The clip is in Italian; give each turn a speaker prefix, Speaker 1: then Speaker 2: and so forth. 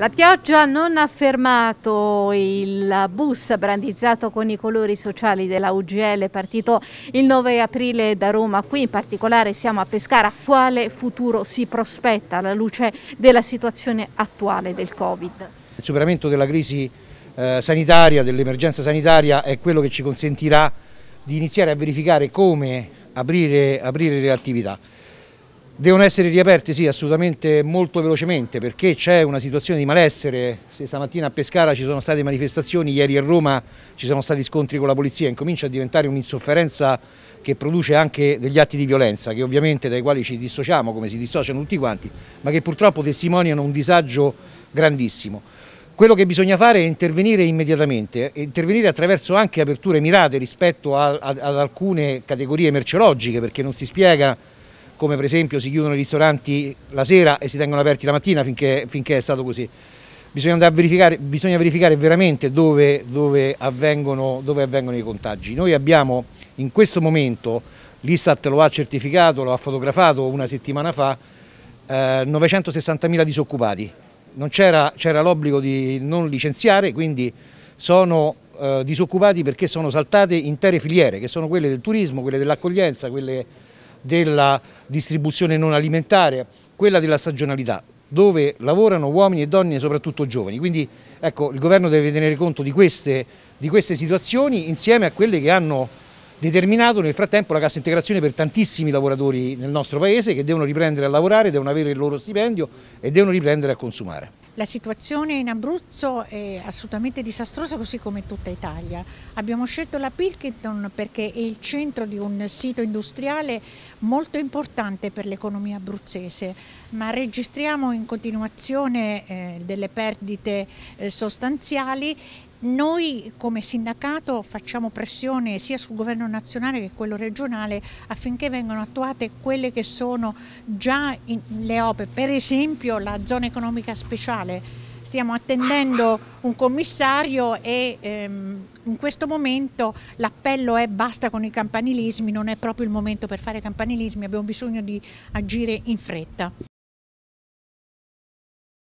Speaker 1: La pioggia non ha fermato il bus brandizzato con i colori sociali della UGL partito il 9 aprile da Roma. Qui in particolare siamo a Pescara. Quale futuro si prospetta alla luce della situazione attuale del Covid?
Speaker 2: Il superamento della crisi eh, sanitaria, dell'emergenza sanitaria è quello che ci consentirà di iniziare a verificare come aprire, aprire le attività. Devono essere riaperti, sì, assolutamente molto velocemente perché c'è una situazione di malessere. Se stamattina a Pescara ci sono state manifestazioni, ieri a Roma ci sono stati scontri con la polizia, incomincia a diventare un'insofferenza che produce anche degli atti di violenza, che ovviamente dai quali ci dissociamo, come si dissociano tutti quanti, ma che purtroppo testimoniano un disagio grandissimo. Quello che bisogna fare è intervenire immediatamente, intervenire attraverso anche aperture mirate rispetto a, a, ad alcune categorie merceologiche, perché non si spiega come per esempio si chiudono i ristoranti la sera e si tengono aperti la mattina finché, finché è stato così. Bisogna, andare a verificare, bisogna verificare veramente dove, dove, avvengono, dove avvengono i contagi. Noi abbiamo in questo momento, l'Istat lo ha certificato, lo ha fotografato una settimana fa, eh, 960.000 disoccupati. c'era, l'obbligo di non licenziare, quindi sono eh, disoccupati perché sono saltate intere filiere, che sono quelle del turismo, quelle dell'accoglienza, quelle della distribuzione non alimentare, quella della stagionalità, dove lavorano uomini e donne, e soprattutto giovani. Quindi ecco, il governo deve tenere conto di queste, di queste situazioni insieme a quelle che hanno determinato nel frattempo la cassa integrazione per tantissimi lavoratori nel nostro paese che devono riprendere a lavorare, devono avere il loro stipendio e devono riprendere a consumare.
Speaker 3: La situazione in Abruzzo è assolutamente disastrosa così come in tutta Italia. Abbiamo scelto la Pilkington perché è il centro di un sito industriale molto importante per l'economia abruzzese, ma registriamo in continuazione eh, delle perdite eh, sostanziali noi come sindacato facciamo pressione sia sul governo nazionale che quello regionale affinché vengano attuate quelle che sono già le opere, per esempio la zona economica speciale. Stiamo attendendo un commissario e ehm, in questo momento l'appello è basta con i campanilismi, non è proprio il momento per fare campanilismi, abbiamo bisogno di agire in fretta.